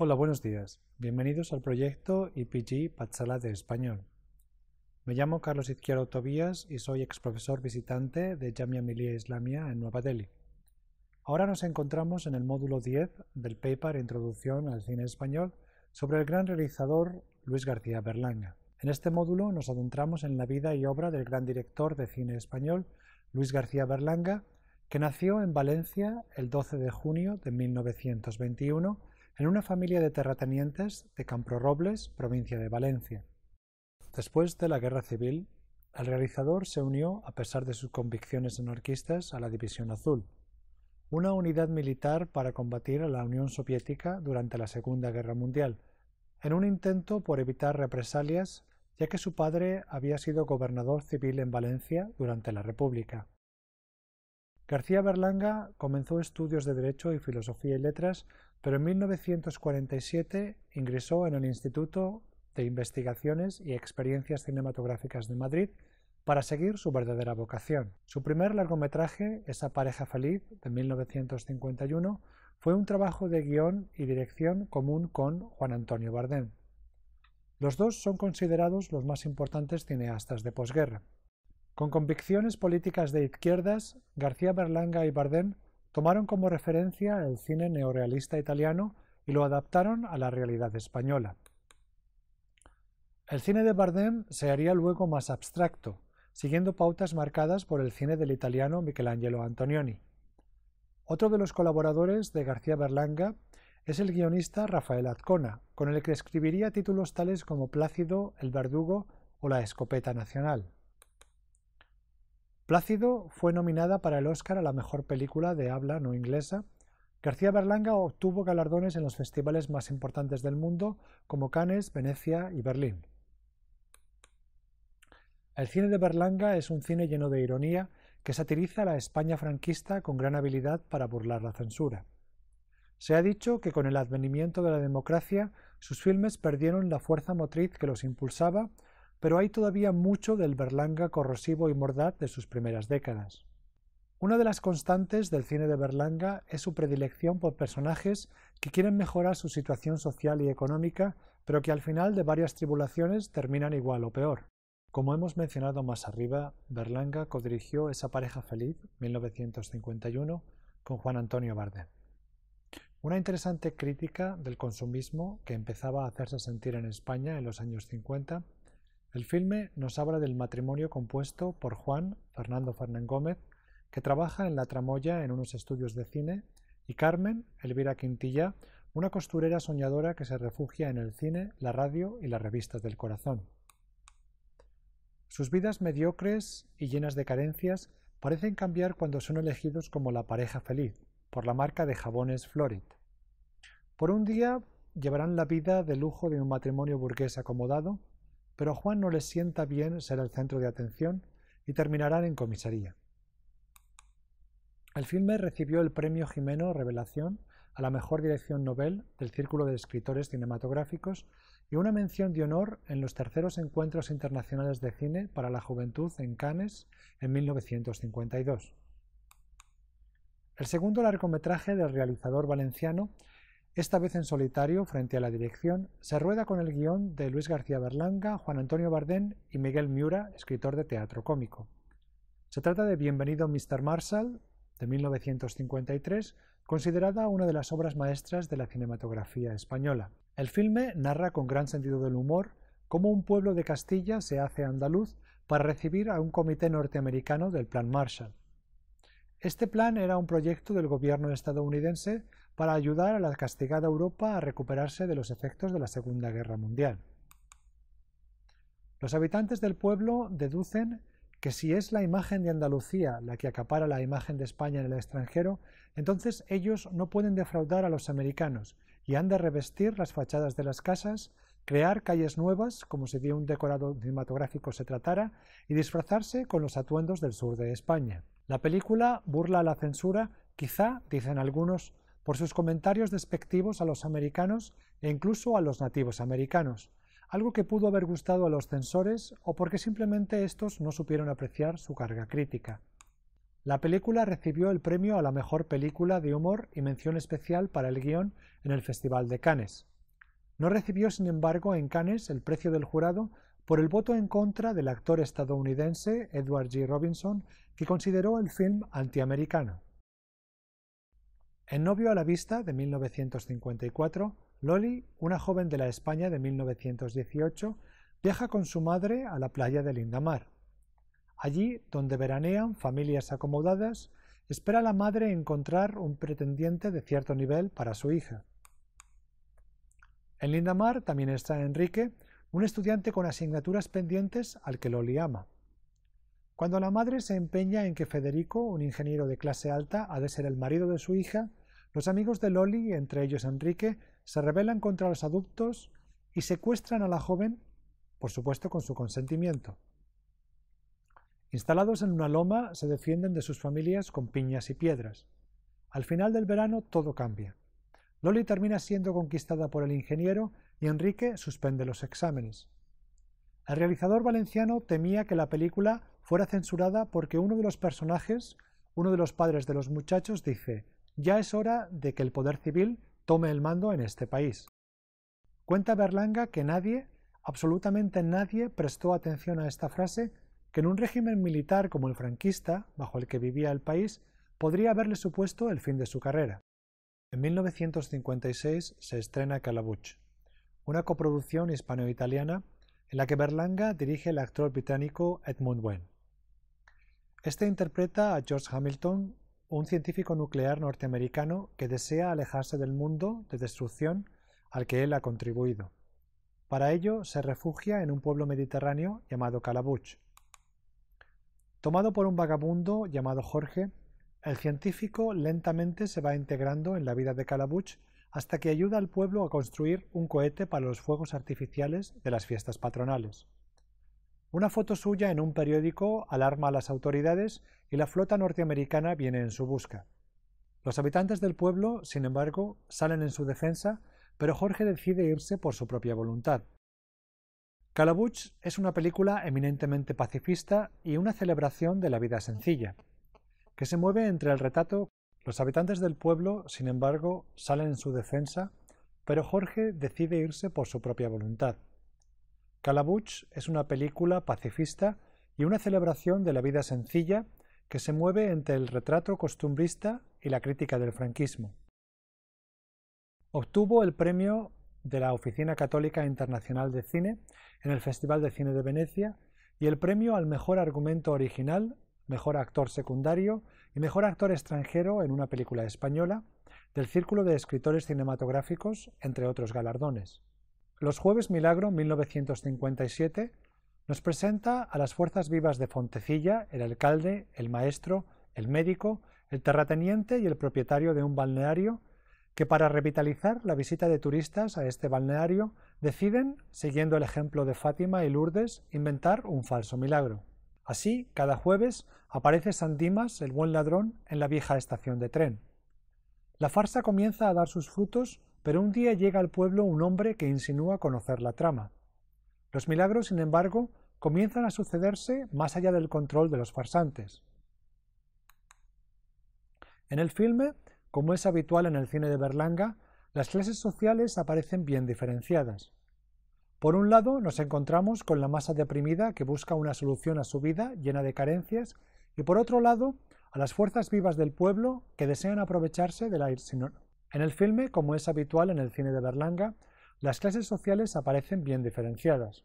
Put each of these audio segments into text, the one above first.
Hola, buenos días. Bienvenidos al proyecto IPG Patzala de Español. Me llamo Carlos Izquierdo Tobías y soy ex profesor visitante de Jamia Millia Islamia en Nueva Delhi. Ahora nos encontramos en el módulo 10 del paper Introducción al cine español sobre el gran realizador Luis García Berlanga. En este módulo nos adentramos en la vida y obra del gran director de cine español Luis García Berlanga, que nació en Valencia el 12 de junio de 1921 en una familia de terratenientes de Camprorrobles, provincia de Valencia. Después de la Guerra Civil, el realizador se unió, a pesar de sus convicciones anarquistas, a la División Azul, una unidad militar para combatir a la Unión Soviética durante la Segunda Guerra Mundial, en un intento por evitar represalias, ya que su padre había sido gobernador civil en Valencia durante la República. García Berlanga comenzó estudios de Derecho y Filosofía y Letras pero en 1947 ingresó en el Instituto de Investigaciones y Experiencias Cinematográficas de Madrid para seguir su verdadera vocación. Su primer largometraje, Esa pareja feliz, de 1951, fue un trabajo de guión y dirección común con Juan Antonio Bardem. Los dos son considerados los más importantes cineastas de posguerra. Con convicciones políticas de izquierdas, García Berlanga y Bardem Tomaron como referencia el cine neorealista italiano y lo adaptaron a la realidad española. El cine de Bardem se haría luego más abstracto, siguiendo pautas marcadas por el cine del italiano Michelangelo Antonioni. Otro de los colaboradores de García Berlanga es el guionista Rafael Atcona, con el que escribiría títulos tales como Plácido, El Verdugo o La Escopeta Nacional. Plácido fue nominada para el Oscar a la mejor película de habla no inglesa. García Berlanga obtuvo galardones en los festivales más importantes del mundo, como Cannes, Venecia y Berlín. El cine de Berlanga es un cine lleno de ironía que satiriza a la España franquista con gran habilidad para burlar la censura. Se ha dicho que con el advenimiento de la democracia sus filmes perdieron la fuerza motriz que los impulsaba pero hay todavía mucho del Berlanga corrosivo y mordaz de sus primeras décadas. Una de las constantes del cine de Berlanga es su predilección por personajes que quieren mejorar su situación social y económica, pero que al final de varias tribulaciones terminan igual o peor. Como hemos mencionado más arriba, Berlanga codirigió Esa pareja feliz, 1951, con Juan Antonio Bardem. Una interesante crítica del consumismo que empezaba a hacerse sentir en España en los años 50 el filme nos habla del matrimonio compuesto por Juan, Fernando Fernán Gómez, que trabaja en la tramoya en unos estudios de cine, y Carmen, Elvira Quintilla, una costurera soñadora que se refugia en el cine, la radio y las revistas del corazón. Sus vidas mediocres y llenas de carencias parecen cambiar cuando son elegidos como la pareja feliz, por la marca de jabones Florid. Por un día llevarán la vida de lujo de un matrimonio burgués acomodado, pero Juan no le sienta bien ser el centro de atención y terminarán en comisaría. El filme recibió el premio Jimeno Revelación a la mejor dirección novel del Círculo de Escritores Cinematográficos y una mención de honor en los terceros encuentros internacionales de cine para la juventud en Cannes en 1952. El segundo largometraje del realizador valenciano esta vez en solitario, frente a la dirección, se rueda con el guión de Luis García Berlanga, Juan Antonio Bardén y Miguel Miura, escritor de teatro cómico. Se trata de Bienvenido Mr. Marshall, de 1953, considerada una de las obras maestras de la cinematografía española. El filme narra con gran sentido del humor cómo un pueblo de Castilla se hace andaluz para recibir a un comité norteamericano del Plan Marshall. Este plan era un proyecto del gobierno estadounidense para ayudar a la castigada Europa a recuperarse de los efectos de la Segunda Guerra Mundial. Los habitantes del pueblo deducen que si es la imagen de Andalucía la que acapara la imagen de España en el extranjero, entonces ellos no pueden defraudar a los americanos y han de revestir las fachadas de las casas, crear calles nuevas, como si de un decorado cinematográfico se tratara, y disfrazarse con los atuendos del sur de España. La película burla la censura, quizá, dicen algunos, por sus comentarios despectivos a los americanos e incluso a los nativos americanos, algo que pudo haber gustado a los censores o porque simplemente estos no supieron apreciar su carga crítica. La película recibió el premio a la mejor película de humor y mención especial para el guión en el Festival de Cannes. No recibió, sin embargo, en Cannes el precio del jurado por el voto en contra del actor estadounidense Edward G. Robinson, que consideró el film antiamericano. En Novio a la Vista, de 1954, Loli, una joven de la España de 1918, viaja con su madre a la playa de Lindamar. Allí, donde veranean familias acomodadas, espera la madre encontrar un pretendiente de cierto nivel para su hija. En Lindamar también está Enrique, un estudiante con asignaturas pendientes al que Loli ama. Cuando la madre se empeña en que Federico, un ingeniero de clase alta, ha de ser el marido de su hija, los amigos de Loli, entre ellos Enrique, se rebelan contra los adultos y secuestran a la joven, por supuesto con su consentimiento. Instalados en una loma, se defienden de sus familias con piñas y piedras. Al final del verano todo cambia. Loli termina siendo conquistada por el ingeniero y Enrique suspende los exámenes. El realizador valenciano temía que la película fuera censurada porque uno de los personajes, uno de los padres de los muchachos, dice, ya es hora de que el poder civil tome el mando en este país. Cuenta Berlanga que nadie, absolutamente nadie, prestó atención a esta frase que en un régimen militar como el franquista, bajo el que vivía el país, podría haberle supuesto el fin de su carrera. En 1956 se estrena Calabuch, una coproducción hispano-italiana en la que Berlanga dirige al actor británico Edmund Wen. Este interpreta a George Hamilton, un científico nuclear norteamericano que desea alejarse del mundo de destrucción al que él ha contribuido. Para ello se refugia en un pueblo mediterráneo llamado Calabuch. Tomado por un vagabundo llamado Jorge, el científico lentamente se va integrando en la vida de Calabuch hasta que ayuda al pueblo a construir un cohete para los fuegos artificiales de las fiestas patronales. Una foto suya en un periódico alarma a las autoridades y la flota norteamericana viene en su busca. Los habitantes del pueblo, sin embargo, salen en su defensa, pero Jorge decide irse por su propia voluntad. Calabuch es una película eminentemente pacifista y una celebración de la vida sencilla, que se mueve entre el retrato. Los habitantes del pueblo, sin embargo, salen en su defensa, pero Jorge decide irse por su propia voluntad. Calabuch es una película pacifista y una celebración de la vida sencilla que se mueve entre el retrato costumbrista y la crítica del franquismo. Obtuvo el premio de la Oficina Católica Internacional de Cine en el Festival de Cine de Venecia y el premio al mejor argumento original, mejor actor secundario y mejor actor extranjero en una película española del Círculo de Escritores Cinematográficos, entre otros galardones. Los Jueves Milagro 1957 nos presenta a las fuerzas vivas de Fontecilla, el alcalde, el maestro, el médico, el terrateniente y el propietario de un balneario que para revitalizar la visita de turistas a este balneario deciden, siguiendo el ejemplo de Fátima y Lourdes, inventar un falso milagro. Así, cada jueves aparece San Dimas, el buen ladrón, en la vieja estación de tren. La farsa comienza a dar sus frutos pero un día llega al pueblo un hombre que insinúa conocer la trama. Los milagros, sin embargo, comienzan a sucederse más allá del control de los farsantes. En el filme, como es habitual en el cine de Berlanga, las clases sociales aparecen bien diferenciadas. Por un lado, nos encontramos con la masa deprimida que busca una solución a su vida llena de carencias, y por otro lado, a las fuerzas vivas del pueblo que desean aprovecharse de la en el filme, como es habitual en el cine de Berlanga, las clases sociales aparecen bien diferenciadas.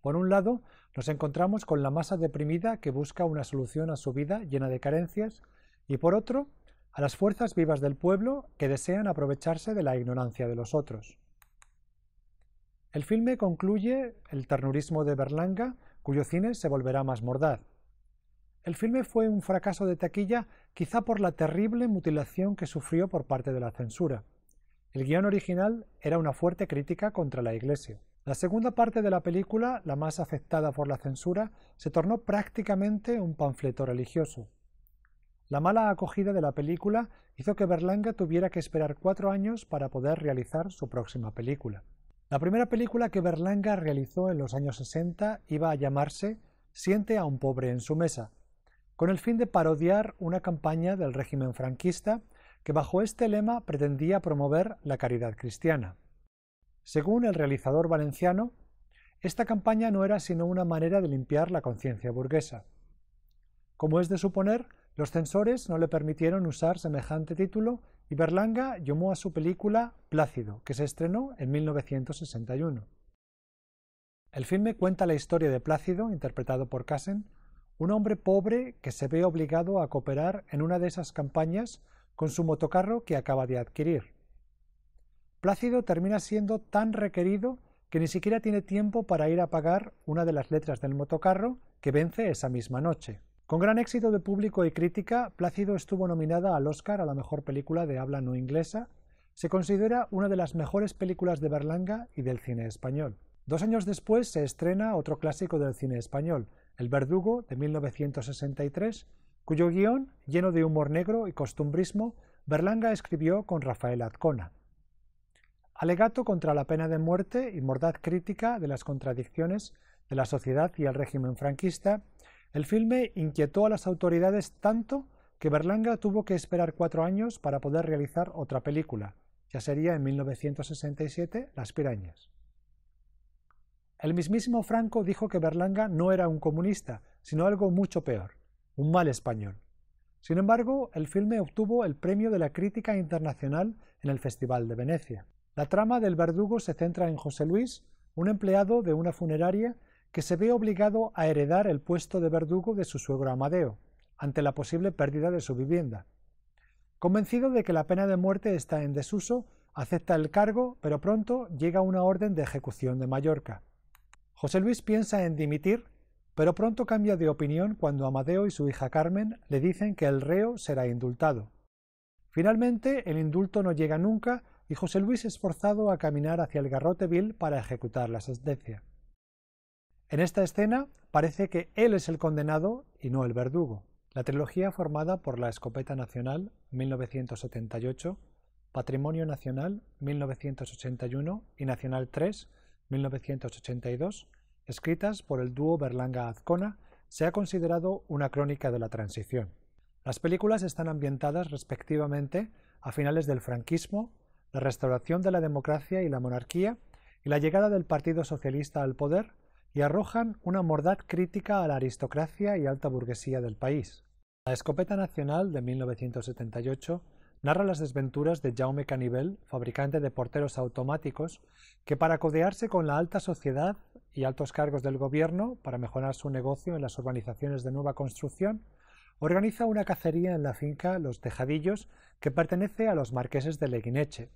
Por un lado, nos encontramos con la masa deprimida que busca una solución a su vida llena de carencias y por otro, a las fuerzas vivas del pueblo que desean aprovecharse de la ignorancia de los otros. El filme concluye el ternurismo de Berlanga, cuyo cine se volverá más mordaz. El filme fue un fracaso de taquilla quizá por la terrible mutilación que sufrió por parte de la censura. El guión original era una fuerte crítica contra la Iglesia. La segunda parte de la película, la más afectada por la censura, se tornó prácticamente un panfleto religioso. La mala acogida de la película hizo que Berlanga tuviera que esperar cuatro años para poder realizar su próxima película. La primera película que Berlanga realizó en los años 60 iba a llamarse Siente a un pobre en su mesa, con el fin de parodiar una campaña del régimen franquista que bajo este lema pretendía promover la caridad cristiana. Según el realizador valenciano, esta campaña no era sino una manera de limpiar la conciencia burguesa. Como es de suponer, los censores no le permitieron usar semejante título y Berlanga llamó a su película Plácido, que se estrenó en 1961. El filme cuenta la historia de Plácido, interpretado por Cassen, un hombre pobre que se ve obligado a cooperar en una de esas campañas con su motocarro que acaba de adquirir. Plácido termina siendo tan requerido que ni siquiera tiene tiempo para ir a pagar una de las letras del motocarro que vence esa misma noche. Con gran éxito de público y crítica, Plácido estuvo nominada al Oscar a la mejor película de habla no inglesa. Se considera una de las mejores películas de Berlanga y del cine español. Dos años después se estrena otro clásico del cine español, el verdugo de 1963, cuyo guión, lleno de humor negro y costumbrismo, Berlanga escribió con Rafael Atcona. Alegato contra la pena de muerte y mordaz crítica de las contradicciones de la sociedad y el régimen franquista, el filme inquietó a las autoridades tanto que Berlanga tuvo que esperar cuatro años para poder realizar otra película, ya sería en 1967 Las Pirañas. El mismísimo Franco dijo que Berlanga no era un comunista, sino algo mucho peor, un mal español. Sin embargo, el filme obtuvo el premio de la crítica internacional en el Festival de Venecia. La trama del verdugo se centra en José Luis, un empleado de una funeraria que se ve obligado a heredar el puesto de verdugo de su suegro Amadeo, ante la posible pérdida de su vivienda. Convencido de que la pena de muerte está en desuso, acepta el cargo, pero pronto llega una orden de ejecución de Mallorca. José Luis piensa en dimitir, pero pronto cambia de opinión cuando Amadeo y su hija Carmen le dicen que el reo será indultado. Finalmente, el indulto no llega nunca y José Luis es forzado a caminar hacia el garrote para ejecutar la sentencia. En esta escena parece que él es el condenado y no el verdugo. La trilogía formada por La Escopeta Nacional 1978, Patrimonio Nacional 1981 y Nacional 3 1982, escritas por el dúo Berlanga-Azcona, se ha considerado una crónica de la transición. Las películas están ambientadas respectivamente a finales del franquismo, la restauración de la democracia y la monarquía y la llegada del Partido Socialista al poder y arrojan una mordaz crítica a la aristocracia y alta burguesía del país. La Escopeta Nacional de 1978 narra las desventuras de Jaume Canivel, fabricante de porteros automáticos, que para codearse con la alta sociedad y altos cargos del gobierno para mejorar su negocio en las urbanizaciones de nueva construcción, organiza una cacería en la finca Los Tejadillos que pertenece a los marqueses de Leguineche.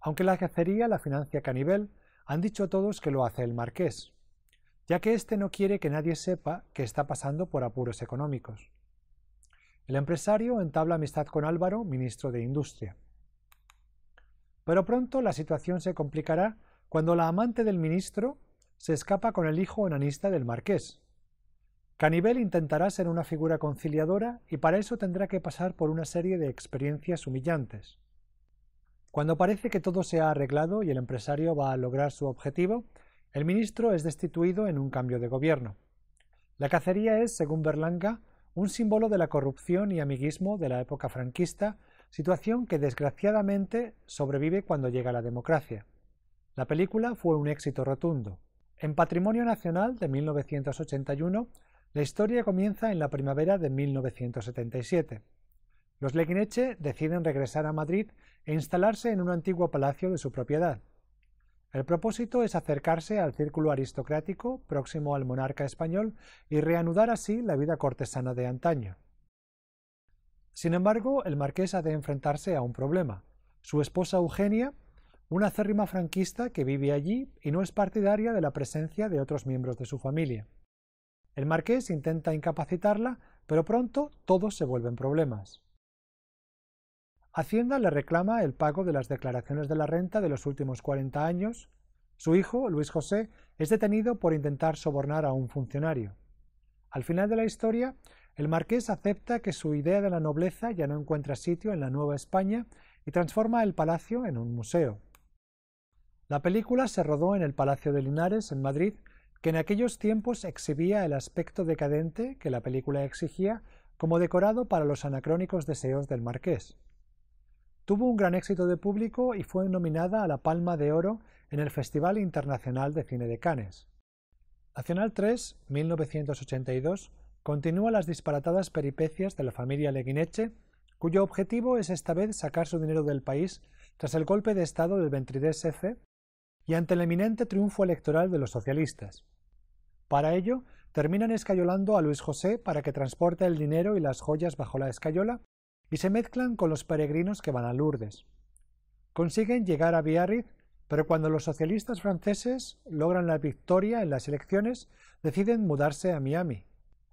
Aunque la cacería la financia Canibel, han dicho todos que lo hace el marqués, ya que éste no quiere que nadie sepa que está pasando por apuros económicos. El empresario entabla amistad con Álvaro, ministro de Industria. Pero pronto la situación se complicará cuando la amante del ministro se escapa con el hijo enanista del marqués. Canibel intentará ser una figura conciliadora y para eso tendrá que pasar por una serie de experiencias humillantes. Cuando parece que todo se ha arreglado y el empresario va a lograr su objetivo, el ministro es destituido en un cambio de gobierno. La cacería es, según Berlanga, un símbolo de la corrupción y amiguismo de la época franquista situación que desgraciadamente sobrevive cuando llega la democracia. La película fue un éxito rotundo. En Patrimonio Nacional de 1981, la historia comienza en la primavera de 1977. Los Leguineche deciden regresar a Madrid e instalarse en un antiguo palacio de su propiedad. El propósito es acercarse al círculo aristocrático próximo al monarca español y reanudar así la vida cortesana de antaño. Sin embargo, el marqués ha de enfrentarse a un problema. Su esposa Eugenia, una acérrima franquista que vive allí y no es partidaria de la presencia de otros miembros de su familia. El marqués intenta incapacitarla, pero pronto todos se vuelven problemas. Hacienda le reclama el pago de las declaraciones de la renta de los últimos 40 años. Su hijo, Luis José, es detenido por intentar sobornar a un funcionario. Al final de la historia, el marqués acepta que su idea de la nobleza ya no encuentra sitio en la Nueva España y transforma el palacio en un museo. La película se rodó en el Palacio de Linares, en Madrid, que en aquellos tiempos exhibía el aspecto decadente que la película exigía como decorado para los anacrónicos deseos del marqués. Tuvo un gran éxito de público y fue nominada a la Palma de Oro en el Festival Internacional de Cine de Cannes. Nacional 3, 1982, continúa las disparatadas peripecias de la familia Leguineche, cuyo objetivo es esta vez sacar su dinero del país tras el golpe de Estado del 23F y ante el eminente triunfo electoral de los socialistas. Para ello, terminan escayolando a Luis José para que transporte el dinero y las joyas bajo la escayola y se mezclan con los peregrinos que van a Lourdes. Consiguen llegar a Biarritz, pero cuando los socialistas franceses logran la victoria en las elecciones, deciden mudarse a Miami,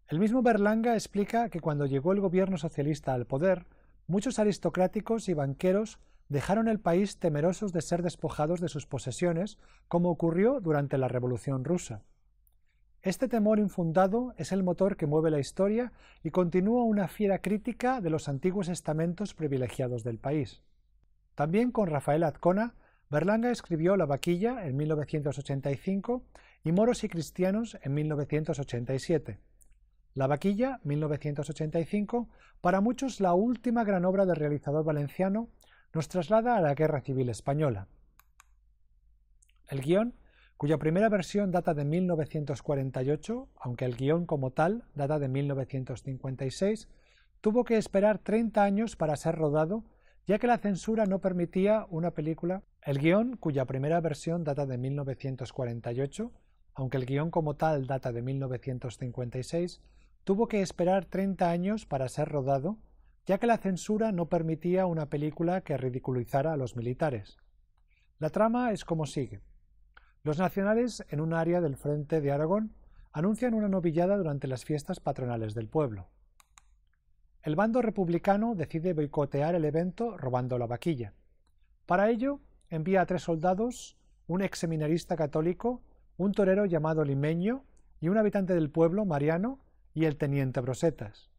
el mismo Berlanga explica que cuando llegó el gobierno socialista al poder, muchos aristocráticos y banqueros dejaron el país temerosos de ser despojados de sus posesiones, como ocurrió durante la Revolución rusa. Este temor infundado es el motor que mueve la historia y continúa una fiera crítica de los antiguos estamentos privilegiados del país. También con Rafael Atcona, Berlanga escribió La vaquilla en 1985 y Moros y cristianos en 1987. La vaquilla, 1985, para muchos la última gran obra del realizador valenciano, nos traslada a la Guerra Civil Española. El guión, cuya primera versión data de 1948, aunque el guión como tal data de 1956, tuvo que esperar 30 años para ser rodado, ya que la censura no permitía una película. El guión, cuya primera versión data de 1948, aunque el guión como tal data de 1956, tuvo que esperar 30 años para ser rodado, ya que la censura no permitía una película que ridiculizara a los militares. La trama es como sigue. Los nacionales en un área del frente de Aragón anuncian una novillada durante las fiestas patronales del pueblo. El bando republicano decide boicotear el evento robando la vaquilla. Para ello, envía a tres soldados, un ex seminarista católico, un torero llamado Limeño y un habitante del pueblo, Mariano, y el teniente Brosetas.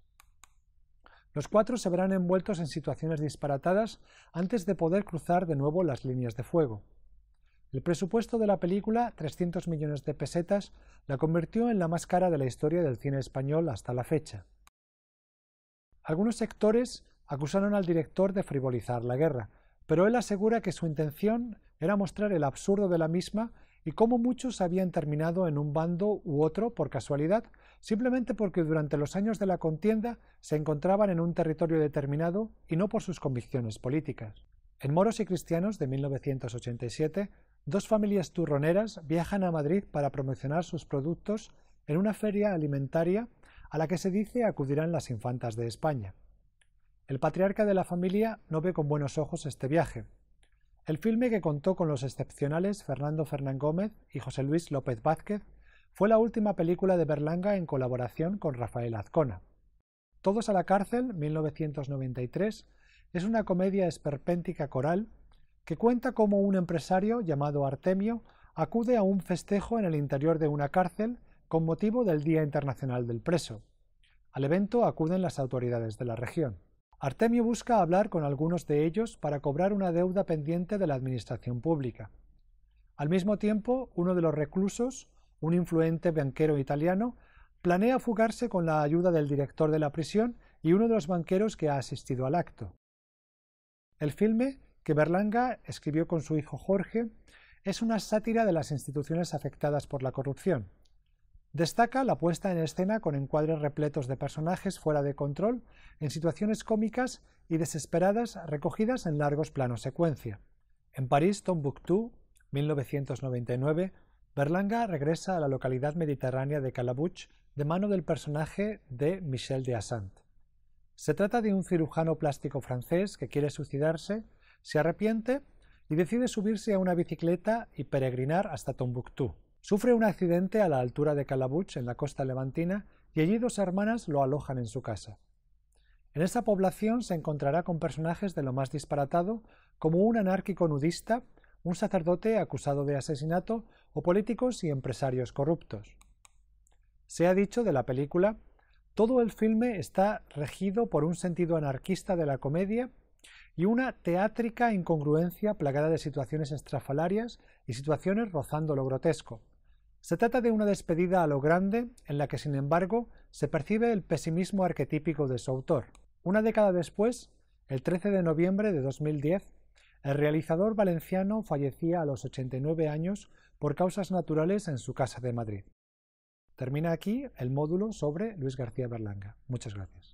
Los cuatro se verán envueltos en situaciones disparatadas antes de poder cruzar de nuevo las líneas de fuego. El presupuesto de la película, 300 millones de pesetas, la convirtió en la más cara de la historia del cine español hasta la fecha. Algunos sectores acusaron al director de frivolizar la guerra, pero él asegura que su intención era mostrar el absurdo de la misma y cómo muchos habían terminado en un bando u otro por casualidad simplemente porque durante los años de la contienda se encontraban en un territorio determinado y no por sus convicciones políticas. En Moros y Cristianos de 1987, dos familias turroneras viajan a Madrid para promocionar sus productos en una feria alimentaria a la que se dice acudirán las infantas de España. El patriarca de la familia no ve con buenos ojos este viaje. El filme que contó con los excepcionales Fernando Fernán Gómez y José Luis López Vázquez fue la última película de Berlanga en colaboración con Rafael Azcona. Todos a la cárcel, 1993, es una comedia esperpéntica coral que cuenta cómo un empresario llamado Artemio acude a un festejo en el interior de una cárcel con motivo del Día Internacional del Preso. Al evento acuden las autoridades de la región. Artemio busca hablar con algunos de ellos para cobrar una deuda pendiente de la administración pública. Al mismo tiempo, uno de los reclusos, un influente banquero italiano, planea fugarse con la ayuda del director de la prisión y uno de los banqueros que ha asistido al acto. El filme, que Berlanga escribió con su hijo Jorge, es una sátira de las instituciones afectadas por la corrupción. Destaca la puesta en escena con encuadres repletos de personajes fuera de control, en situaciones cómicas y desesperadas recogidas en largos planos secuencia. En París, Tombuctú, 1999, Berlanga regresa a la localidad mediterránea de Calabuch de mano del personaje de Michel de Assant. Se trata de un cirujano plástico francés que quiere suicidarse, se arrepiente y decide subirse a una bicicleta y peregrinar hasta Tombuctú. Sufre un accidente a la altura de Calabuch, en la costa levantina, y allí dos hermanas lo alojan en su casa. En esa población se encontrará con personajes de lo más disparatado, como un anárquico nudista un sacerdote acusado de asesinato o políticos y empresarios corruptos. Se ha dicho de la película, todo el filme está regido por un sentido anarquista de la comedia y una teátrica incongruencia plagada de situaciones estrafalarias y situaciones rozando lo grotesco. Se trata de una despedida a lo grande en la que, sin embargo, se percibe el pesimismo arquetípico de su autor. Una década después, el 13 de noviembre de 2010, el realizador valenciano fallecía a los 89 años por causas naturales en su casa de Madrid. Termina aquí el módulo sobre Luis García Berlanga. Muchas gracias.